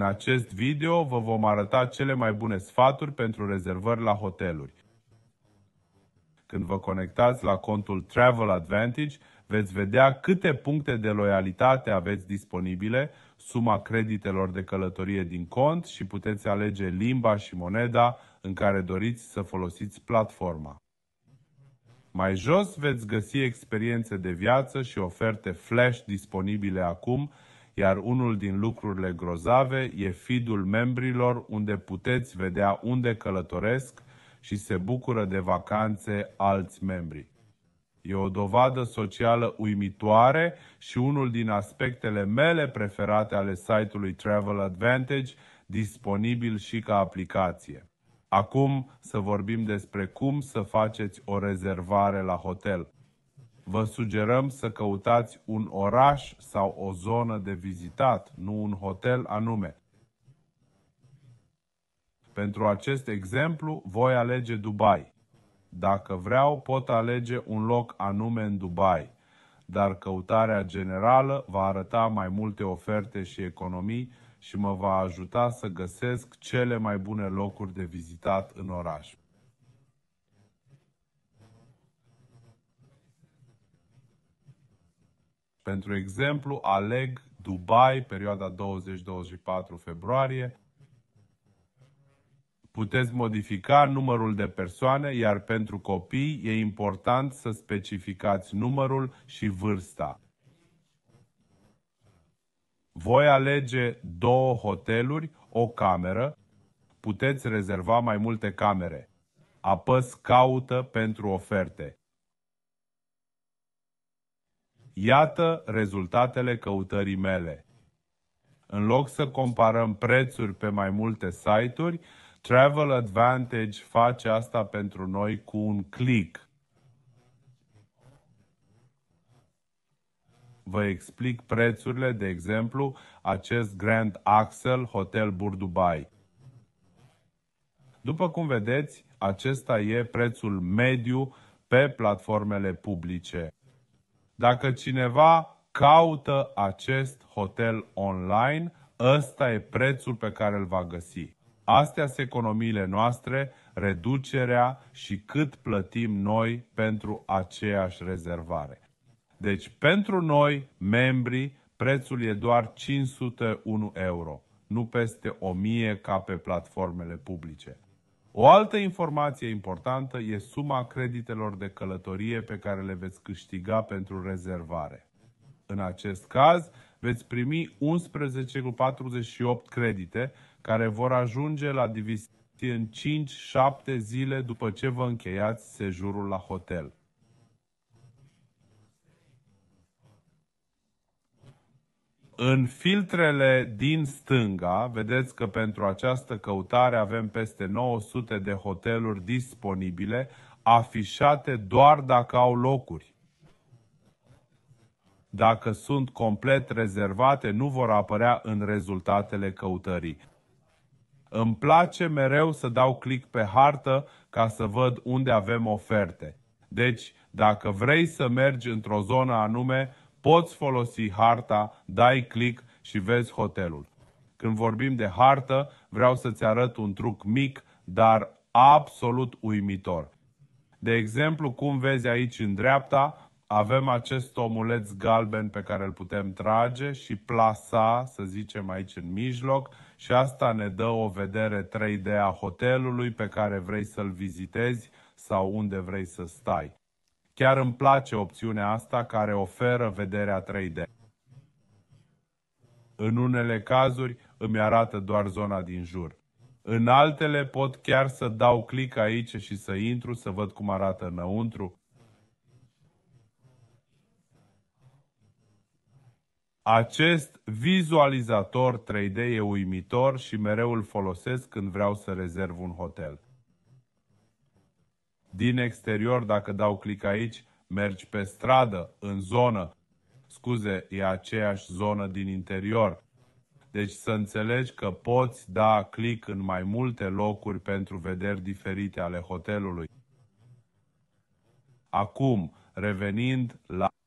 În acest video vă vom arăta cele mai bune sfaturi pentru rezervări la hoteluri. Când vă conectați la contul Travel Advantage, veți vedea câte puncte de loialitate aveți disponibile, suma creditelor de călătorie din cont și puteți alege limba și moneda în care doriți să folosiți platforma. Mai jos veți găsi experiențe de viață și oferte flash disponibile acum, iar unul din lucrurile grozave e fidul membrilor unde puteți vedea unde călătoresc și se bucură de vacanțe alți membri. E o dovadă socială uimitoare și unul din aspectele mele preferate ale site-ului Travel Advantage, disponibil și ca aplicație. Acum să vorbim despre cum să faceți o rezervare la hotel vă sugerăm să căutați un oraș sau o zonă de vizitat, nu un hotel anume. Pentru acest exemplu, voi alege Dubai. Dacă vreau, pot alege un loc anume în Dubai, dar căutarea generală va arăta mai multe oferte și economii și mă va ajuta să găsesc cele mai bune locuri de vizitat în oraș. Pentru exemplu, aleg Dubai, perioada 20-24 februarie. Puteți modifica numărul de persoane, iar pentru copii e important să specificați numărul și vârsta. Voi alege două hoteluri, o cameră. Puteți rezerva mai multe camere. Apăs caută pentru oferte. Iată rezultatele căutării mele. În loc să comparăm prețuri pe mai multe site-uri, Travel Advantage face asta pentru noi cu un click. Vă explic prețurile, de exemplu, acest Grand Axel Hotel Burdubai. După cum vedeți, acesta e prețul mediu pe platformele publice. Dacă cineva caută acest hotel online, ăsta e prețul pe care îl va găsi. Astea sunt economiile noastre, reducerea și cât plătim noi pentru aceeași rezervare. Deci pentru noi, membrii, prețul e doar 501 euro, nu peste 1000 ca pe platformele publice. O altă informație importantă e suma creditelor de călătorie pe care le veți câștiga pentru rezervare. În acest caz, veți primi 11 cu 48 credite care vor ajunge la divizie în 5-7 zile după ce vă încheiați sejurul la hotel. În filtrele din stânga, vedeți că pentru această căutare avem peste 900 de hoteluri disponibile, afișate doar dacă au locuri. Dacă sunt complet rezervate, nu vor apărea în rezultatele căutării. Îmi place mereu să dau click pe hartă ca să văd unde avem oferte. Deci, dacă vrei să mergi într-o zonă anume, Poți folosi harta, dai click și vezi hotelul. Când vorbim de hartă, vreau să-ți arăt un truc mic, dar absolut uimitor. De exemplu, cum vezi aici în dreapta, avem acest omuleț galben pe care îl putem trage și plasa, să zicem, aici în mijloc și asta ne dă o vedere 3D a hotelului pe care vrei să-l vizitezi sau unde vrei să stai. Chiar îmi place opțiunea asta care oferă vederea 3D. În unele cazuri îmi arată doar zona din jur. În altele pot chiar să dau click aici și să intru, să văd cum arată înăuntru. Acest vizualizator 3D e uimitor și mereu îl folosesc când vreau să rezerv un hotel. Din exterior, dacă dau click aici, mergi pe stradă, în zonă. Scuze, e aceeași zonă din interior. Deci să înțelegi că poți da click în mai multe locuri pentru vederi diferite ale hotelului. Acum, revenind la